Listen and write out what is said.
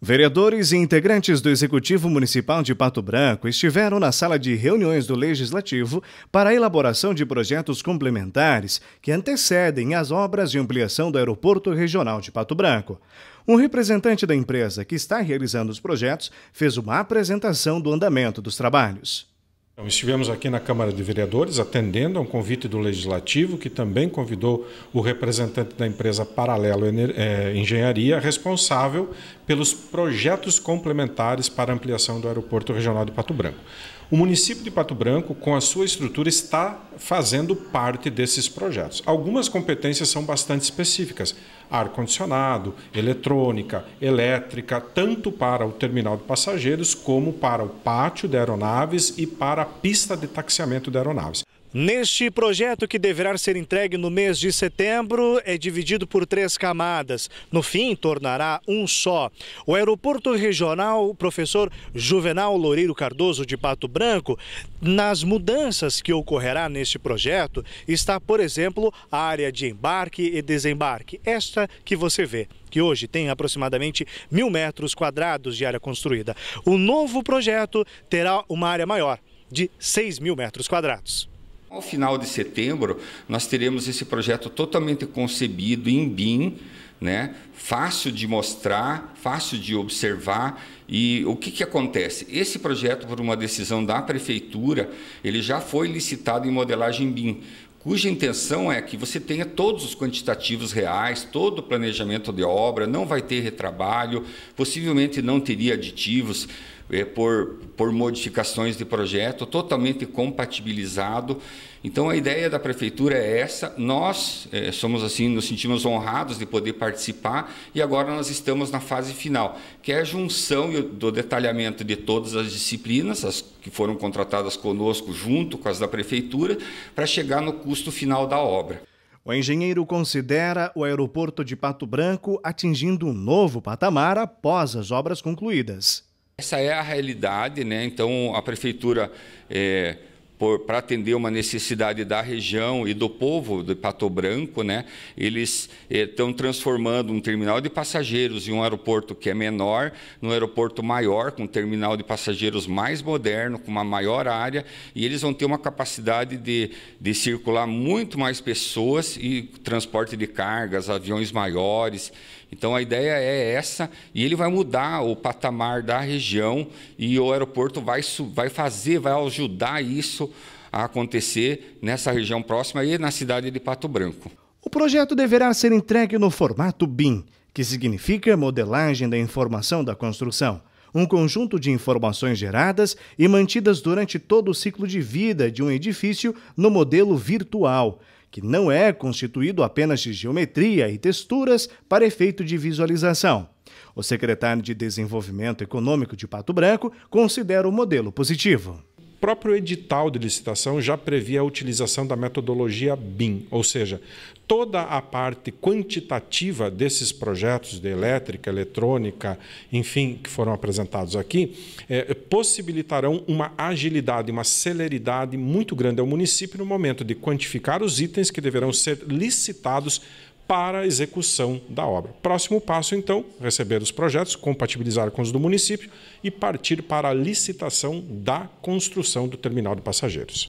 Vereadores e integrantes do Executivo Municipal de Pato Branco estiveram na sala de reuniões do Legislativo para a elaboração de projetos complementares que antecedem as obras de ampliação do Aeroporto Regional de Pato Branco. Um representante da empresa que está realizando os projetos fez uma apresentação do andamento dos trabalhos. Então, estivemos aqui na Câmara de Vereadores atendendo a um convite do Legislativo, que também convidou o representante da empresa Paralelo é, Engenharia, responsável pelos projetos complementares para ampliação do Aeroporto Regional de Pato Branco. O município de Pato Branco, com a sua estrutura, está fazendo parte desses projetos. Algumas competências são bastante específicas: ar-condicionado, eletrônica, elétrica, tanto para o terminal de passageiros como para o pátio de aeronaves e para a pista de taxiamento de aeronaves. Neste projeto, que deverá ser entregue no mês de setembro, é dividido por três camadas. No fim, tornará um só. O aeroporto regional, professor Juvenal Loureiro Cardoso de Pato Branco, nas mudanças que ocorrerá neste projeto, está, por exemplo, a área de embarque e desembarque, esta que você vê que hoje tem aproximadamente mil metros quadrados de área construída. O novo projeto terá uma área maior, de 6 mil metros quadrados. Ao final de setembro, nós teremos esse projeto totalmente concebido em BIM, né? fácil de mostrar, fácil de observar. E o que, que acontece? Esse projeto, por uma decisão da prefeitura, ele já foi licitado em modelagem BIM cuja intenção é que você tenha todos os quantitativos reais, todo o planejamento de obra, não vai ter retrabalho, possivelmente não teria aditivos é, por, por modificações de projeto, totalmente compatibilizado. Então, a ideia da prefeitura é essa. Nós é, somos assim, nos sentimos honrados de poder participar e agora nós estamos na fase final, que é a junção do detalhamento de todas as disciplinas, as que foram contratadas conosco junto com as da prefeitura, para chegar no custo final da obra. O engenheiro considera o aeroporto de Pato Branco atingindo um novo patamar após as obras concluídas. Essa é a realidade, né? Então a prefeitura é, para atender uma necessidade da região e do povo de Pato Branco, né, eles estão eh, transformando um terminal de passageiros em um aeroporto que é menor, num aeroporto maior, com um terminal de passageiros mais moderno, com uma maior área, e eles vão ter uma capacidade de, de circular muito mais pessoas e transporte de cargas, aviões maiores. Então a ideia é essa, e ele vai mudar o patamar da região e o aeroporto vai, vai fazer, vai ajudar isso a acontecer nessa região próxima e na cidade de Pato Branco. O projeto deverá ser entregue no formato BIM, que significa Modelagem da Informação da Construção um conjunto de informações geradas e mantidas durante todo o ciclo de vida de um edifício no modelo virtual, que não é constituído apenas de geometria e texturas para efeito de visualização. O secretário de Desenvolvimento Econômico de Pato Branco considera o modelo positivo próprio edital de licitação já previa a utilização da metodologia BIM, ou seja, toda a parte quantitativa desses projetos de elétrica, eletrônica, enfim, que foram apresentados aqui, é, possibilitarão uma agilidade, uma celeridade muito grande ao município no momento de quantificar os itens que deverão ser licitados para a execução da obra. Próximo passo, então, receber os projetos, compatibilizar com os do município e partir para a licitação da construção do terminal de passageiros.